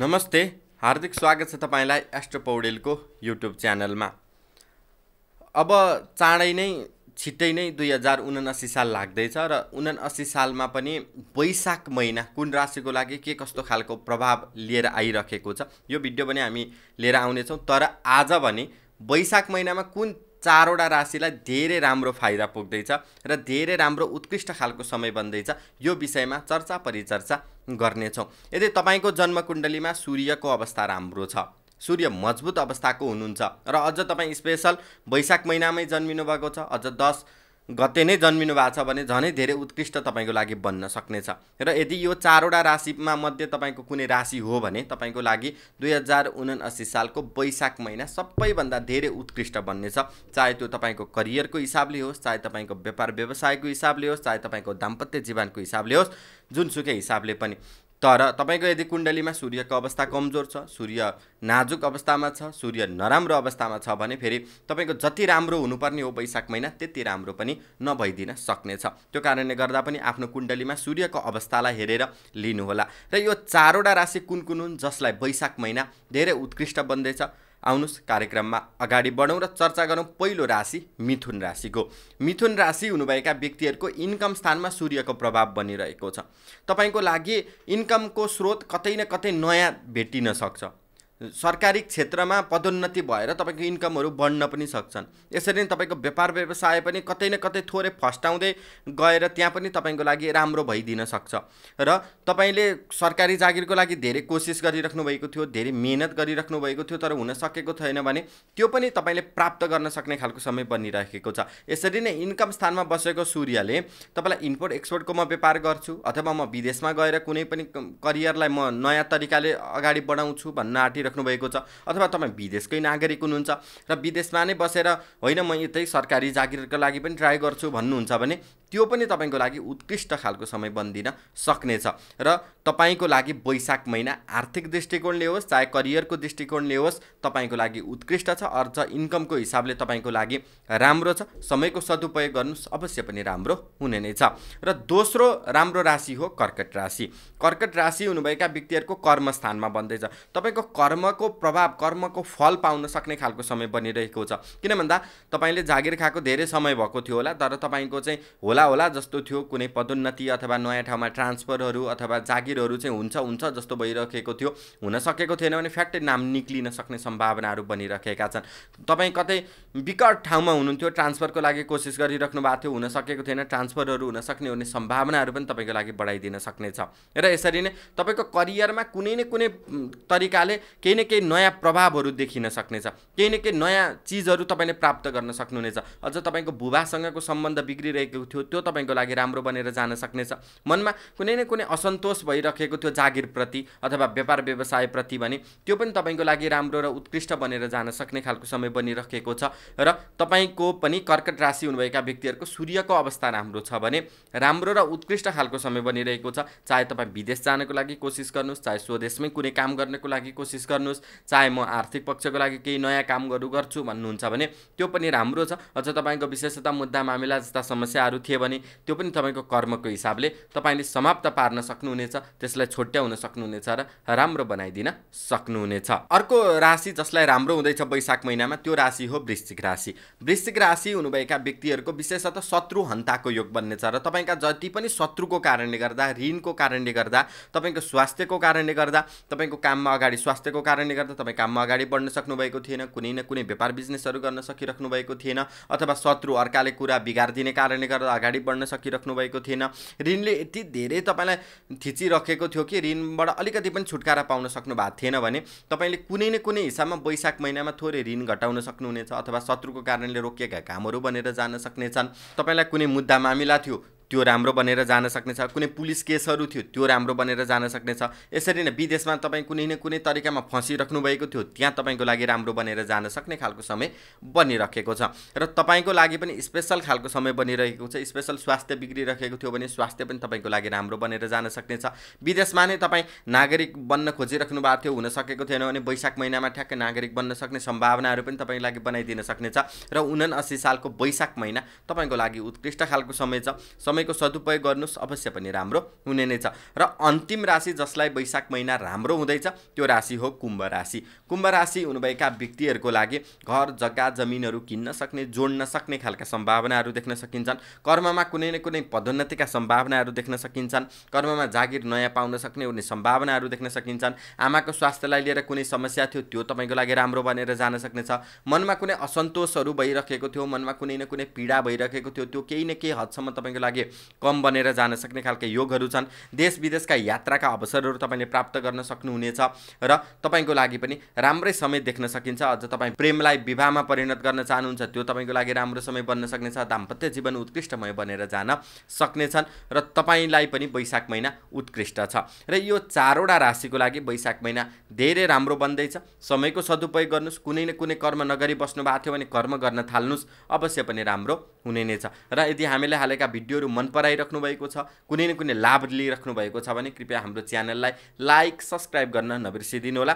नमस्ते हार्दिक स्वागत छ तपाईँलाई एस्ट्रो पौडेलको युट्युब च्यानलमा अब चाँडै नै छिट्टै नै दुई हजार उनासी साल लाग्दैछ र उनासी सालमा पनि वैशाख महिना कुन राशिको लागि के कस्तो खालको प्रभाव लिएर आइरहेको छ यो भिडियो पनि हामी लिएर आउनेछौँ तर आज भने वैशाख महिनामा कुन चारवटा राशिलाई धेरै राम्रो फाइदा पुग्दैछ र धेरै राम्रो उत्कृष्ट खालको समय बन्दैछ यो विषयमा चर्चा परिचर्चा गर्नेछौँ यदि तपाईँको जन्मकुण्डलीमा सूर्यको अवस्था राम्रो छ सूर्य मजबुत अवस्थाको हुनुहुन्छ र अझ तपाईँ स्पेसल वैशाख महिनामै जन्मिनु भएको छ अझ दस गते नै जन्मिनु भएको छ भने झनै धेरै उत्कृष्ट तपाईँको लागि बन्न सक्नेछ र यदि यो चारवटा राशिमा मध्ये तपाईँको कुनै राशि हो भने तपाईँको लागि दुई हजार उनासी सालको वैशाख महिना सबैभन्दा धेरै उत्कृष्ट बन्नेछ चाहे त्यो तपाईँको करियरको हिसाबले होस् चाहे तपाईँको व्यापार व्यवसायको हिसाबले होस् चाहे तपाईँको दाम्पत्य जीवनको हिसाबले होस् जुनसुकै हिसाबले पनि तर तपाईँको यदि कुण्डलीमा सूर्यको अवस्था कमजोर छ सूर्य नाजुक अवस्थामा छ सूर्य नराम्रो अवस्थामा छ भने फेरि तपाईँको जति राम्रो हुनुपर्ने हो वैशाख महिना त्यति राम्रो पनि नभइदिन सक्नेछ त्यो कारणले गर्दा पनि आफ्नो कुण्डलीमा सूर्यको अवस्थालाई हेरेर लिनुहोला र यो चारवटा राशि कुन कुन हुन् जसलाई वैशाख महिना धेरै उत्कृष्ट बन्दैछ आउनुहोस् कार्यक्रममा अगाडि बढौँ र चर्चा गरौँ पहिलो राशि मिथुन राशिको मिथुन राशि हुनुभएका व्यक्तिहरूको इन्कम स्थानमा सूर्यको प्रभाव बनिरहेको छ तपाईँको लागि इन्कमको स्रोत कतै न कतै नयाँ भेटिन सक्छ सरकारी क्षेत्रमा पदोन्नति भएर तपाईँको इन्कमहरू बढ्न पनि सक्छन् यसरी नै तपाईँको व्यापार व्यवसाय पनि कतै न कतै थोरै फस्टाउँदै गएर त्यहाँ पनि तपाईँको लागि राम्रो भइदिन सक्छ र तपाईँले सरकारी जागिरको लागि धेरै कोसिस गरिराख्नु भएको थियो धेरै मिहिनेत गरिराख्नु भएको थियो तर हुन सकेको थिएन भने त्यो पनि तपाईँले प्राप्त गर्न सक्ने खालको समय बनिराखेको छ यसरी नै इन्कम स्थानमा बसेको सूर्यले तपाईँलाई इम्पोर्ट एक्सपोर्टको म व्यापार गर्छु अथवा म विदेशमा गएर कुनै पनि करियरलाई म नयाँ तरिकाले अगाडि बढाउँछु भन्न आँटिरहेको गरिराख्नु भएको छ अथवा तपाईँ विदेशकै नागरिक हुनुहुन्छ र विदेशमा नै बसेर होइन म यतै सरकारी जागिरको लागि पनि ट्राई गर्छु भन्नुहुन्छ भने त्यो पनि तपाईँको लागि उत्कृष्ट खालको समय बनिदिन सक्नेछ र तपाईँको लागि वैशाख महिना आर्थिक दृष्टिकोणले होस् चाहे करियरको दृष्टिकोणले होस् तपाईँको लागि उत्कृष्ट छ अर्थ इन्कमको हिसाबले तपाईँको लागि राम्रो छ समयको सदुपयोग गर्नु अवश्य पनि राम्रो हुने नै छ र दोस्रो राम्रो राशि हो कर्कट राशि कर्कट राशि हुनुभएका व्यक्तिहरूको कर्मस्थानमा बन्दैछ तपाईँको कर्म कर्मको प्रभाव कर्मको फल पाउन सक्ने खालको समय बनिरहेको छ किन भन्दा तपाईँले जागिर खाएको धेरै समय भएको थियो होला तर तपाईँको चाहिँ होला होला जस्तो थियो कुनै पदोन्नति अथवा नयाँ ठाउँमा ट्रान्सफरहरू अथवा जागिरहरू चाहिँ हुन्छ हुन्छ जस्तो भइरहेको थियो हुन सकेको थिएन भने फ्याक्टै नाम निक्लिन सक्ने सम्भावनाहरू बनिरहेका छन् तपाईँ कतै विकट ठाउँमा हुनुहुन्थ्यो ट्रान्सफरको लागि कोसिस गरिराख्नु भएको थियो हुन सकेको थिएन ट्रान्सफरहरू हुन सक्ने हुने सम्भावनाहरू पनि तपाईँको लागि बढाइदिन सक्नेछ र यसरी नै तपाईँको करियरमा कुनै न कुनै तरिकाले केही न केही नयाँ प्रभावहरू देखिन सक्नेछ केही न केही नयाँ चिजहरू तपाईँले प्राप्त गर्न सक्नुहुनेछ अझ तपाईँको भूभासँगको सम्बन्ध बिग्रिरहेको थियो त्यो तपाईँको लागि राम्रो बनेर जान सक्नेछ मनमा कुनै न कुनै असन्तोष भइरहेको थियो जागिरप्रति अथवा व्यापार व्यवसायप्रति भने त्यो पनि तपाईँको लागि राम्रो र उत्कृष्ट बनेर जान सक्ने खालको समय बनिरहेको छ र तपाईँको पनि कर्कट राशि हुनुभएका व्यक्तिहरूको सूर्यको अवस्था राम्रो छ भने राम्रो र उत्कृष्ट खालको समय बनिरहेको छ चाहे तपाईँ विदेश जानको लागि कोसिस गर्नुहोस् चाहे स्वदेशमै कुनै काम गर्नको लागि कोसिस गर्नुहोस् चाहे म आर्थिक पक्षको लागि केही नयाँ काम कामहरू गर्छु भन्नुहुन्छ भने त्यो पनि राम्रो छ अझ तपाईँको विशेषता मुद्दा मामिला जस्ता समस्याहरू थिए भने त्यो पनि तपाईँको कर्मको हिसाबले तपाईँले समाप्त पार्न सक्नुहुनेछ त्यसलाई छोट्याउन सक्नुहुनेछ र राम्रो बनाइदिन सक्नुहुनेछ अर्को राशि जसलाई राम्रो हुँदैछ वैशाख महिनामा त्यो राशि हो वृश्चिक राशि वृश्चिक राशि हुनुभएका व्यक्तिहरूको विशेषतः शत्रु हन्ताको योग बन्नेछ र तपाईँका जति पनि शत्रुको कारणले गर्दा ऋणको कारणले गर्दा तपाईँको स्वास्थ्यको कारणले गर्दा तपाईँको काममा अगाडि स्वास्थ्यको कारणले गर्दा तपाईँ काममा अगाडि बढ्न सक्नुभएको थिएन कुनै न कुनै व्यापार बिजनेसहरू गर्न सकिराख्नु भएको थिएन अथवा शत्रु अर्काले कुरा बिगार दिने कारणले गर्दा अगाडि बढ्न सकिराख्नु भएको थिएन ऋणले यति धेरै तपाईँलाई थिचिराखेको थियो कि ऋणबाट अलिकति पनि छुटकारा पाउन सक्नु भएको थिएन भने तपाईँले कुनै न कुनै हिसाबमा वैशाख महिनामा थोरै ऋण घटाउन सक्नुहुनेछ अथवा शत्रुको कारणले रोकिएका कामहरू बनेर जान सक्नेछन् तपाईँलाई कुनै मुद्दा मामिला थियो त्यो राम्रो बनेर जान सक्नेछ कुनै पुलिस केसहरू थियो त्यो राम्रो बनेर जान सक्नेछ यसरी नै विदेशमा तपाईँ कुनै न कुनै तरिकामा फँसिराख्नु भएको थियो त्यहाँ तपाईँको लागि राम्रो बनेर जान सक्ने खालको समय बनिरहेको छ र तपाईँको लागि पनि स्पेसल खालको समय बनिरहेको छ स्पेसल स्वास्थ्य बिग्रिरहेको थियो भने स्वास्थ्य पनि तपाईँको लागि राम्रो बनेर जान सक्नेछ विदेशमा नै तपाईँ नागरिक बन्न खोजिराख्नु भएको थियो हुन सकेको थिएन भने वैशाख महिनामा ठ्याक्कै नागरिक बन्न सक्ने सम्भावनाहरू पनि तपाईँको लागि बनाइदिन सक्नेछ र उनासी सालको वैशाख महिना तपाईँको लागि उत्कृष्ट खालको समय छ समय समयको सदुपयोग गर्नुहोस् अवश्य पनि राम्रो हुने नै छ र अन्तिम राशि जसलाई वैशाख महिना राम्रो हुँदैछ त्यो राशि हो कुम्भ राशि कुम्भ राशि हुनुभएका व्यक्तिहरूको लागि घर जग्गा जमिनहरू किन्न सक्ने जोड्न सक्ने खालका सम्भावनाहरू देख्न सकिन्छन् कर्ममा कुनै न कुनै पदोन्नतिका सम्भावनाहरू देख्न सकिन्छन् कर्ममा जागिर नयाँ पाउन सक्ने हुने सम्भावनाहरू देख्न सकिन्छन् आमाको स्वास्थ्यलाई लिएर कुनै समस्या थियो त्यो तपाईँको लागि राम्रो बनेर जान सक्नेछ मनमा कुनै असन्तोषहरू भइरहेको थियो मनमा कुनै न कुनै पीडा भइरहेको थियो त्यो केही न केही हदसम्म तपाईँको लागि कम बनेर जान सक्ने खालका योगहरू छन् देश विदेशका यात्राका अवसरहरू तपाईँले प्राप्त गर्न सक्नुहुनेछ र तपाईँको लागि पनि राम्रै समय देख्न सकिन्छ अझ तपाईँ प्रेमलाई विवाहमा परिणत गर्न चाहनुहुन्छ त्यो तपाईँको लागि राम्रो समय बन्न सक्नेछ दाम्पत्य जीवन उत्कृष्टमय बनेर जान सक्नेछन् र तपाईँलाई पनि वैशाख महिना उत्कृष्ट छ र यो चारवटा राशिको लागि वैशाख महिना धेरै राम्रो बन्दैछ समयको सदुपयोग गर्नुहोस् कुनै न कुनै कर्म नगरी बस्नु भएको थियो भने कर्म गर्न थाल्नुहोस् अवश्य पनि राम्रो हुने नै छ र यदि हामीले हालेका भिडियोहरू मन पराइराख्नु भएको छ कुनै न कुनै लाभ लिइराख्नु भएको छ भने कृपया हाम्रो च्यानललाई लाइक सब्सक्राइब गर्न होला